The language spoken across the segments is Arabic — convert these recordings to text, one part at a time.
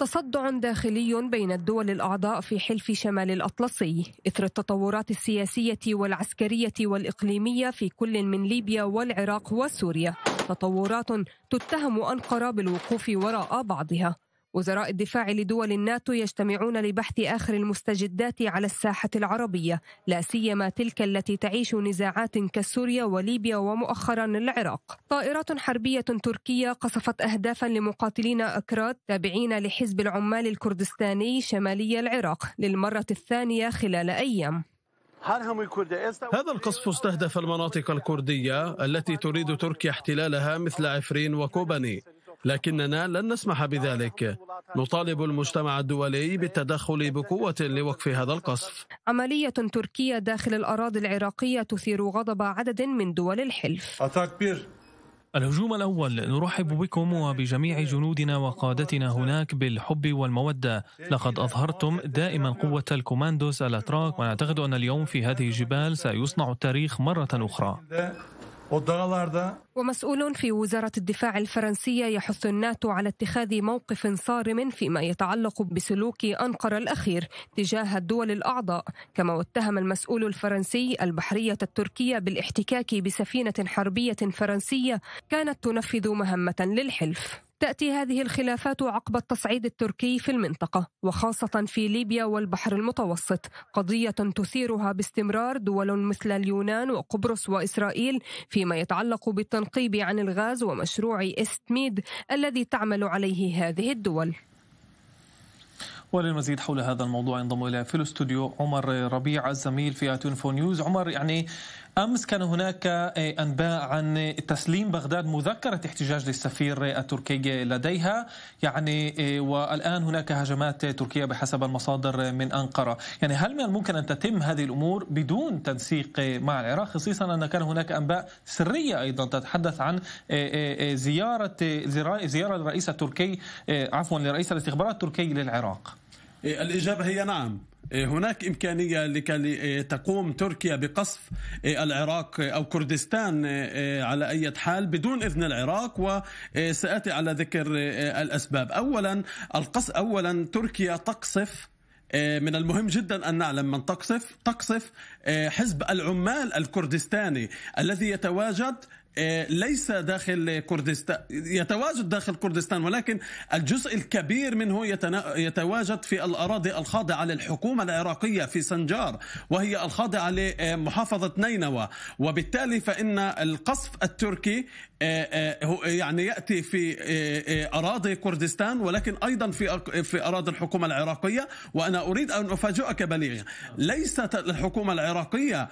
تصدع داخلي بين الدول الاعضاء في حلف شمال الاطلسي اثر التطورات السياسيه والعسكريه والاقليميه في كل من ليبيا والعراق وسوريا تطورات تتهم انقره بالوقوف وراء بعضها وزراء الدفاع لدول الناتو يجتمعون لبحث اخر المستجدات على الساحه العربيه لا سيما تلك التي تعيش نزاعات كسوريا وليبيا ومؤخرا العراق طائرات حربيه تركيه قصفت اهدافا لمقاتلين اكراد تابعين لحزب العمال الكردستاني شمالي العراق للمره الثانيه خلال ايام هذا القصف استهدف المناطق الكرديه التي تريد تركيا احتلالها مثل عفرين وكوباني لكننا لن نسمح بذلك نطالب المجتمع الدولي بالتدخل بقوة لوقف هذا القصف عملية تركية داخل الأراضي العراقية تثير غضب عدد من دول الحلف الهجوم الأول نرحب بكم وبجميع جنودنا وقادتنا هناك بالحب والمودة لقد أظهرتم دائما قوة الكوماندوس الأتراك ونعتقد أن اليوم في هذه الجبال سيصنع التاريخ مرة أخرى ومسؤول في وزارة الدفاع الفرنسية يحث الناتو على اتخاذ موقف صارم فيما يتعلق بسلوك أنقرة الأخير تجاه الدول الأعضاء كما واتهم المسؤول الفرنسي البحرية التركية بالاحتكاك بسفينة حربية فرنسية كانت تنفذ مهمة للحلف تأتي هذه الخلافات عقب التصعيد التركي في المنطقة وخاصة في ليبيا والبحر المتوسط قضية تثيرها باستمرار دول مثل اليونان وقبرص وإسرائيل فيما يتعلق بالتنقيب عن الغاز ومشروع إستميد الذي تعمل عليه هذه الدول وللمزيد حول هذا الموضوع ينضم الى في الاستوديو عمر ربيع الزميل في اتون فون نيوز عمر يعني أمس كان هناك آه، أنباء عن تسليم بغداد مذكرة احتجاج للسفير آه، التركي لديها يعني آه، والآن هناك هجمات تركية بحسب المصادر من أنقرة يعني هل من الممكن أن تتم هذه الأمور بدون تنسيق مع العراق خصيصا أن كان هناك أنباء سرية أيضا تتحدث عن زيارة زيارة الرئيس التركي عفوا لرئيس الاستخبارات التركي للعراق إيه، الإجابة هي نعم إيه، هناك إمكانية لكي إيه، تقوم تركيا بقصف إيه، العراق أو كردستان على أي حال بدون إذن العراق وسأتي على ذكر الأسباب أولا القص أولا تركيا تقصف من المهم جدا ان نعلم من تقصف تقصف حزب العمال الكردستاني الذي يتواجد آه، ليس داخل كردستان يتواجد داخل كردستان ولكن الجزء الكبير منه يتنا... يتواجد في الأراضي الخاضعة للحكومة العراقية في سنجار وهي الخاضعة لمحافظة نينوى وبالتالي فإن القصف التركي آه، آه، يعني يأتي في أراضي كردستان ولكن أيضا في في أراضي الحكومة العراقية وأنا أريد أن أفاجئك بليغ ليست الحكومة العراقية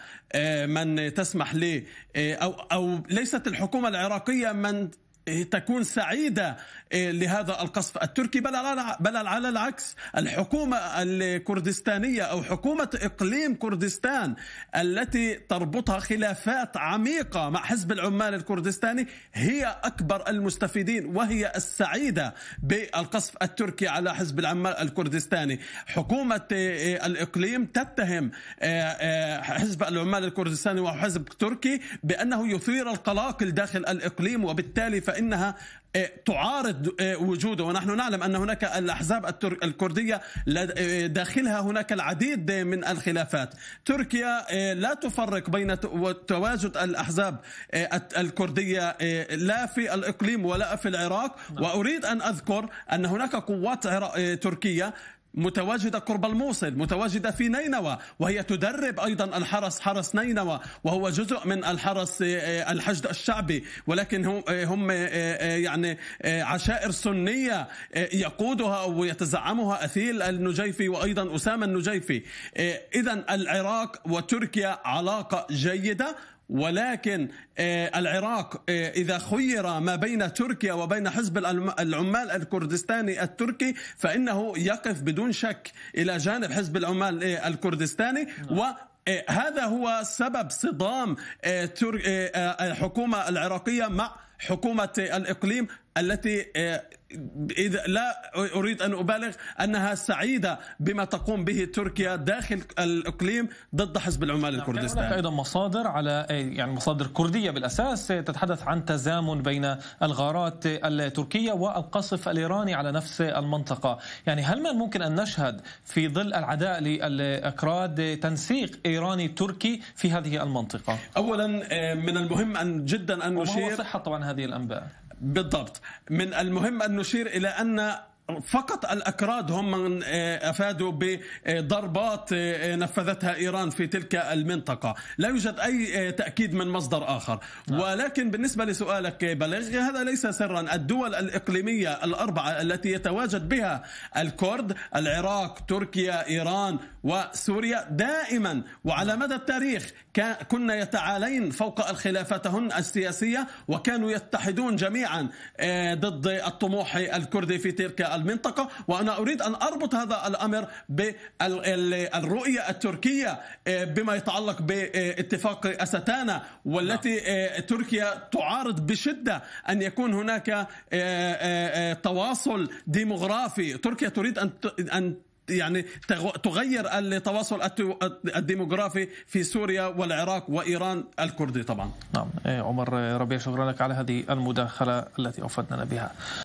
من تسمح لي أو أو ليس ليست الحكومة العراقية من إيه، تكون سعيده إيه، لهذا القصف التركي بل على بل على العكس الحكومه الكردستانيه او حكومه اقليم كردستان التي تربطها خلافات عميقه مع حزب العمال الكردستاني هي اكبر المستفيدين وهي السعيده بالقصف التركي على حزب العمال الكردستاني حكومه إيه، الاقليم تتهم حزب العمال الكردستاني وحزب تركي بانه يثير القلاقل داخل الاقليم وبالتالي فإن فإنها آه، تعارض آه، وجوده ونحن نعلم ان هناك الاحزاب الكرديه آه، داخلها هناك العديد من الخلافات تركيا لا تفرق بين تواجد الاحزاب الكرديه لا في الاقليم ولا في العراق نعم. واريد ان اذكر ان هناك قوات تركيه متواجدة قرب الموصل متواجدة في نينوى وهي تدرب أيضا الحرس حرس نينوى وهو جزء من الحرس آه، الحشد الشعبي ولكن هم آه، آه، يعني عشائر سنية يقودها ويتزعمها أثيل النجيفي وأيضا أسامة النجيفي إذا العراق وتركيا علاقة جيدة ولكن آه، العراق آه، إذا خير ما بين تركيا وبين حزب العمال الكردستاني التركي فإنه يقف بدون شك إلى جانب حزب العمال آه، الكردستاني نعم. و هذا هو سبب صدام الحكومة العراقية مع حكومة الإقليم التي آه، إذا لا أريد أن أبالغ أنها سعيدة بما تقوم به تركيا داخل الإقليم ضد حزب العمال نعم، الكردستاني هناك أيضا مصادر على آه، يعني مصادر كردية بالأساس تتحدث عن تزامن بين الغارات التركية والقصف الإيراني على نفس المنطقة يعني هل من ممكن أن نشهد في ظل العداء للأكراد تنسيق إيراني تركي في هذه المنطقة أولا آه، من المهم أن جدا أن نشير صحة طبعا هذه الأنباء بالضبط من المهم أن نشير إلى أن فقط الأكراد هم من آه، أفادوا بضربات آه، آه، نفذتها إيران في تلك المنطقة لا يوجد أي تأكيد من مصدر آخر نعم. ولكن بالنسبة لسؤالك بلغ هذا ليس سرا الدول الإقليمية الأربعة التي يتواجد بها الكرد العراق تركيا إيران وسوريا دائما وعلى مدى التاريخ كنا يتعالين فوق الخلافاتهن السياسية وكانوا يتحدون جميعا ضد الطموح الكردي في تلك المنطقة وأنا أريد أن أربط هذا الأمر بالرؤية التركية آه، بما يتعلق باتفاق أستانا والتي آه، تركيا تعارض بشدة أن يكون هناك آه، تواصل ديموغرافي تركيا تريد أن أن يعني تغير التواصل الديموغرافي في سوريا والعراق وايران الكردي طبعا. نعم إيه، عمر ربيع شكرا لك على هذه المداخله التي افدنا بها.